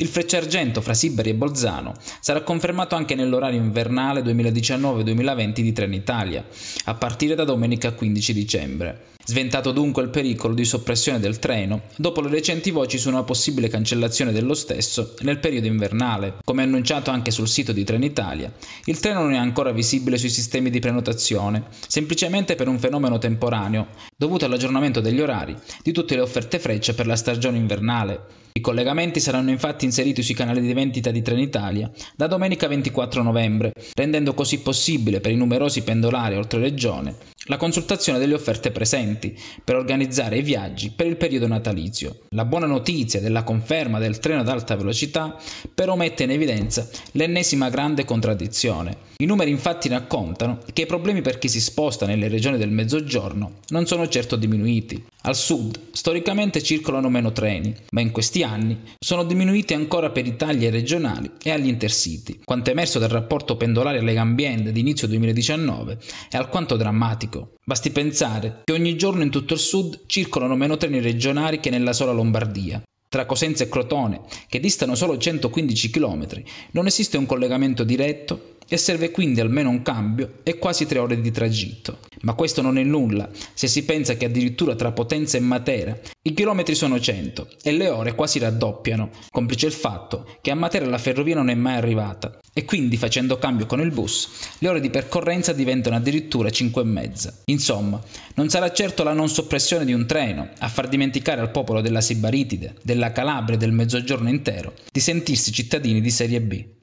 Il Frecciargento fra Sibari e Bolzano sarà confermato anche nell'orario invernale 2019-2020 di Trenitalia, a partire da domenica 15 dicembre. Sventato dunque il pericolo di soppressione del treno, dopo le recenti voci su una possibile cancellazione dello stesso nel periodo invernale, come annunciato anche sul sito di Trenitalia, il treno non è ancora visibile sui sistemi di prenotazione, semplicemente per un fenomeno temporaneo, dovuto all'aggiornamento degli orari di tutte le offerte frecce per la stagione invernale. I collegamenti saranno infatti inseriti sui canali di vendita di Trenitalia da domenica 24 novembre, rendendo così possibile per i numerosi pendolari oltre regione la consultazione delle offerte presenti per organizzare i viaggi per il periodo natalizio. La buona notizia della conferma del treno ad alta velocità però mette in evidenza l'ennesima grande contraddizione. I numeri infatti raccontano che i problemi per chi si sposta nelle regioni del mezzogiorno non sono certo diminuiti. Al sud storicamente circolano meno treni, ma in questi anni sono diminuiti ancora per i tagli regionali e agli intercity. Quanto emerso dal rapporto pendolare Legambiente di inizio 2019 è alquanto drammatico pubblico. Basti pensare che ogni giorno in tutto il sud circolano meno treni regionali che nella sola Lombardia. Tra Cosenza e Crotone, che distano solo 115 km, non esiste un collegamento diretto e serve quindi almeno un cambio e quasi tre ore di tragitto. Ma questo non è nulla, se si pensa che addirittura tra Potenza e Matera i chilometri sono 100 e le ore quasi raddoppiano, complice il fatto che a Matera la ferrovia non è mai arrivata e quindi facendo cambio con il bus le ore di percorrenza diventano addirittura 5 e mezza. Insomma, non sarà certo la non soppressione di un treno a far dimenticare al popolo della Sibaritide, della Calabria e del Mezzogiorno intero di sentirsi cittadini di serie B.